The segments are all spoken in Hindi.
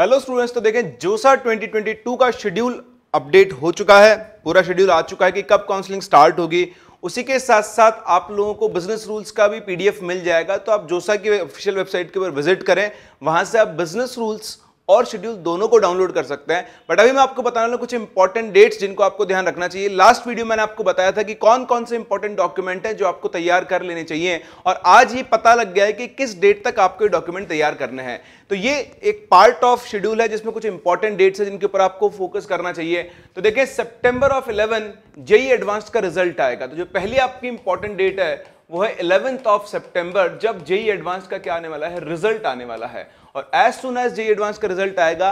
हेलो स्टूडेंट्स तो देखें जोसा 2022 का शेड्यूल अपडेट हो चुका है पूरा शेड्यूल आ चुका है कि कब काउंसलिंग स्टार्ट होगी उसी के साथ साथ आप लोगों को बिजनेस रूल्स का भी पीडीएफ मिल जाएगा तो आप जोसा की ऑफिशियल वेबसाइट के ऊपर विजिट करें वहां से आप बिजनेस रूल्स और शेड्यूल दोनों को डाउनलोड कर सकते हैं बट अभी मैं आपको बताने वाला कुछ इंपॉर्टेंट डेट्स जिनको आपको ध्यान रखना चाहिए लास्ट वीडियो मैंने आपको बताया था कि कौन कौन से इंपॉर्टेंट डॉक्यूमेंट है जो आपको तैयार कर लेने चाहिए और आज ये पता लग गया है कि किस डेट तक आपको डॉक्यूमेंट तैयार करने हैं तो ये एक पार्ट ऑफ शेड्यूल है जिसमें कुछ इंपॉर्टेंट डेट्स है जिनके ऊपर आपको फोकस करना चाहिए तो देखिए September of eleven JEE advance का रिजल्ट आएगा तो जो पहली आपकी इंपॉर्टेंट डेट है वो है इलेवेंथ ऑफ सेप्टेंबर जब जेई एडवांस e का क्या आने वाला है रिजल्ट आने वाला है और as soon as JEE advance का रिजल्ट आएगा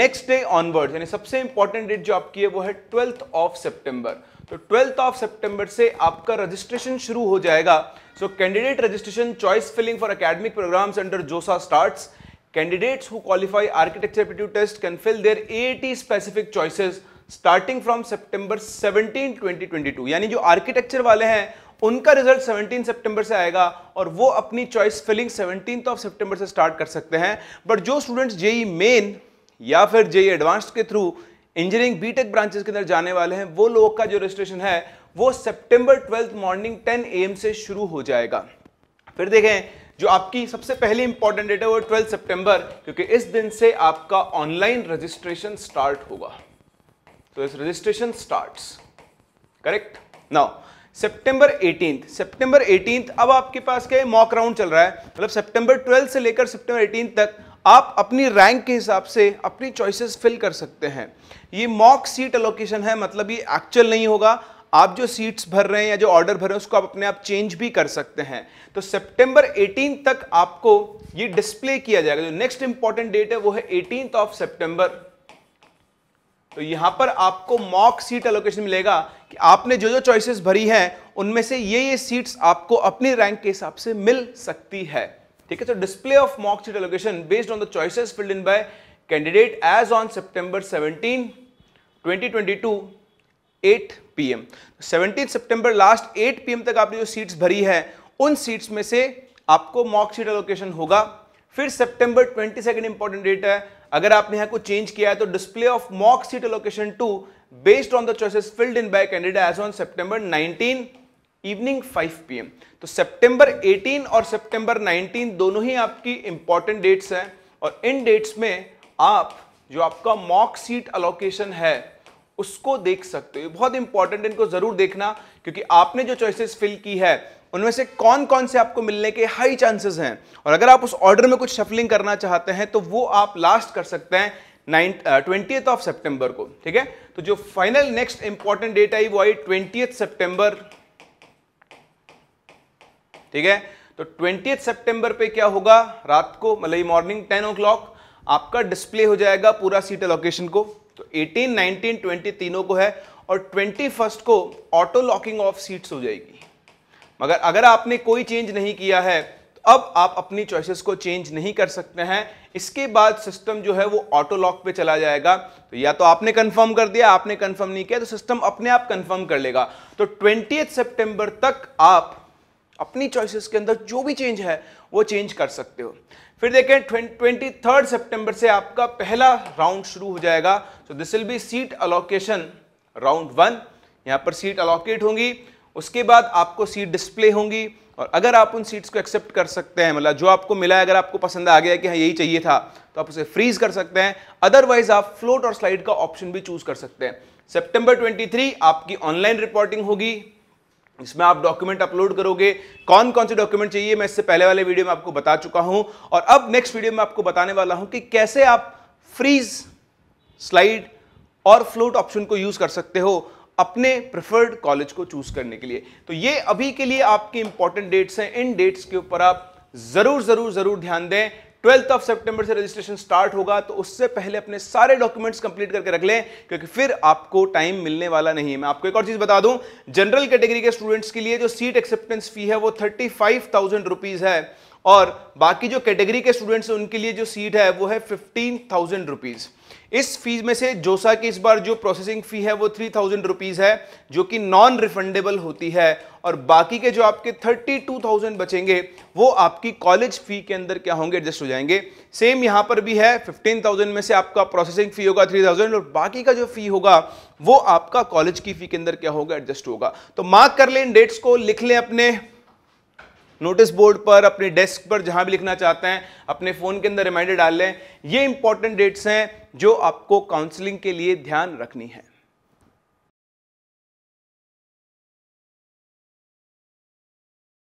नेक्स्ट डे ऑनवर्ड यानी सबसे इंपॉर्टेंट डेट जो आपकी है वो है ट्वेल्थ ऑफ सेप्टेंबर तो ट्वेल्थ ऑफ सेप्टेंबर से आपका रजिस्ट्रेशन शुरू हो जाएगा so candidate registration choice filling for academic programs under JoSAA starts Candidates who qualify architecture aptitude test can fill their AAT e specific choices starting from September 17, 2022. यानी जो आर्किटेक्चर वाले हैं उनका रिजल्ट 17 सितंबर से आएगा और वो अपनी चॉइस फिलिंग 17th ऑफ सितंबर से स्टार्ट कर सकते हैं बट जो स्टूडेंट्स जेई मेन या फिर जेई एडवांस के थ्रू इंजीनियरिंग बीटेक ब्रांचेस के अंदर जाने वाले हैं वो लोगों का जो रजिस्ट्रेशन है वो सितंबर ट्वेल्थ मॉर्निंग ए एम से शुरू हो जाएगा फिर देखें जो आपकी सबसे पहली इंपॉर्टेंट डेट है वो ट्वेल्थ सितंबर क्योंकि इस दिन से आपका ऑनलाइन रजिस्ट्रेशन स्टार्ट होगा तो इस रजिस्ट्रेशन स्टार्ट्स करेक्ट नाउ सितंबर 18th सितंबर 18th अब आपके पास क्या है मॉक राउंड चल रहा है मतलब सितंबर 12 से लेकर सितंबर एटीन तक आप अपनी रैंक के हिसाब से अपनी चॉइसेस फिल कर सकते हैं ये मॉक सीट अलोकेशन है मतलब ये एक्चुअल नहीं होगा आप जो सीट्स भर रहे हैं या जो ऑर्डर भर रहे हैं उसको आप अपने आप चेंज भी कर सकते हैं तो सितंबर 18 तक आपको ये डिस्प्ले किया जाएगा जो नेक्स्ट इंपॉर्टेंट डेट है वो है एटीन ऑफ सितंबर तो यहां पर आपको मॉक सीट एलोकेशन मिलेगा कि आपने जो जो चॉइसेस भरी हैं उनमें से ये ये सीट्स आपको अपनी रैंक के हिसाब से मिल सकती है ठीक है तो display of mock seat allocation based on the choices filled in by candidate as on सितंबर 17 2022 8 पीएम 17 सितंबर लास्ट 8 पीएम तक आपने जो सीट्स भरी है उन सीट्स में से आपको मॉक सीट एलोकेशन होगा फिर सितंबर ट्वेंटी सेकेंड इंपॉर्टेंट डेट है अगर आपने यहां को चेंज किया है तो display of mock seat allocation two based on the choices filled in by candidate as on September 19 evening 5 PM तो सितंबर 18 और सितंबर 19 दोनों ही आपकी इंपॉर्टेंट डेट्स हैं और इन डेट्स में आप जो आपका मॉक सीट अलोकेशन है उसको देख सकते हो बहुत इंपॉर्टेंट इनको जरूर देखना क्योंकि आपने जो चॉइसेस फिल की है उनमें से कौन कौन से आपको मिलने के हाई चांसेस हैं और अगर आप उस ऑर्डर में कुछ शफलिंग करना चाहते हैं तो वो आप लास्ट कर सकते हैं ट्वेंटी ऑफ सेप्टेंबर को ठीक है तो जो फाइनल नेक्स्ट इंपॉर्टेंट डेट आई वो आई ट्वेंटी सेप्टेंबर ठीक है तो ट्वेंटी सेप्टेंबर पे क्या होगा रात को मतलब मॉर्निंग टेन ओ आपका डिस्प्ले हो जाएगा पूरा सीट एलोकेशन को तो 18, 19, 20 तीनों को है और 21 को ऑटो लॉकिंग ऑफ सीट्स हो जाएगी मगर अगर आपने कोई चेंज नहीं किया है तो अब आप अपनी चॉइसेस को चेंज नहीं कर सकते हैं इसके बाद सिस्टम जो है वो ऑटो लॉक पे चला जाएगा तो या तो आपने कंफर्म कर दिया आपने कंफर्म नहीं किया तो सिस्टम अपने आप कंफर्म कर लेगा तो ट्वेंटी सितंबर तक आप अपनी चॉइसेस के अंदर जो भी चेंज है वो चेंज कर सकते हो फिर देखें ट्वेंटी थर्ड सेप्टेम्बर से आपका पहला राउंड शुरू हो जाएगा so this will be seat allocation round one यहाँ पर सीट अलोकेट होंगी उसके बाद आपको सीट डिस्प्ले होंगी और अगर आप उन सीट्स को एक्सेप्ट कर सकते हैं मतलब जो आपको मिला है अगर आपको पसंद आ गया कि हाँ यही चाहिए था तो आप उसे फ्रीज कर सकते हैं अदरवाइज आप फ्लोट और स्लाइड का ऑप्शन भी चूज कर सकते हैं सितंबर ट्वेंटी आपकी ऑनलाइन रिपोर्टिंग होगी इसमें आप डॉक्यूमेंट अपलोड करोगे कौन कौन से डॉक्यूमेंट चाहिए मैं इससे पहले वाले वीडियो में आपको बता चुका हूं और अब नेक्स्ट वीडियो में आपको बताने वाला हूं कि कैसे आप फ्रीज स्लाइड और फ्लोट ऑप्शन को यूज कर सकते हो अपने प्रेफर्ड कॉलेज को चूज करने के लिए तो ये अभी के लिए आपके इंपॉर्टेंट डेट्स हैं इन डेट्स के ऊपर आप जरूर जरूर जरूर ध्यान दें ट्वेल्थ ऑफ सेप्टेंबर से रजिस्ट्रेशन स्टार्ट होगा तो उससे पहले अपने सारे डॉक्यूमेंट्स कंप्लीट करके रख लें क्योंकि फिर आपको टाइम मिलने वाला नहीं है मैं आपको एक और चीज़ बता दूं जनरल कैटेगरी के स्टूडेंट्स के लिए जो सीट एक्सेप्टेंस फी है वो थर्टी फाइव थाउजेंड रुपीज़ है और बाकी जो कैटेगरी के स्टूडेंट्स हैं उनके लिए जो सीट है वो है फिफ्टीन थाउजेंड रुपीज़ इस फीस में से जोसा की इस बार जो प्रोसेसिंग फ़ी है वो थ्री थाउजेंड रुपीज़ है जो कि नॉन रिफंडेबल होती है और बाकी के जो आपके थर्टी टू थाउजेंड बचेंगे वो आपकी कॉलेज फ़ी के अंदर क्या होंगे एडजस्ट हो जाएंगे सेम यहाँ पर भी है फिफ्टीन थाउजेंड में से आपका प्रोसेसिंग फ़ी होगा थ्री थाउजेंड और बाकी का जो फ़ी होगा वो आपका कॉलेज की फ़ी के अंदर क्या होगा एडजस्ट होगा तो मार्क कर लें डेट्स को लिख लें अपने नोटिस बोर्ड पर अपने डेस्क पर जहां भी लिखना चाहते हैं अपने फ़ोन के अंदर रिमाइंडर डाल लें ये इंपॉर्टेंट डेट्स हैं जो आपको काउंसलिंग के लिए ध्यान रखनी है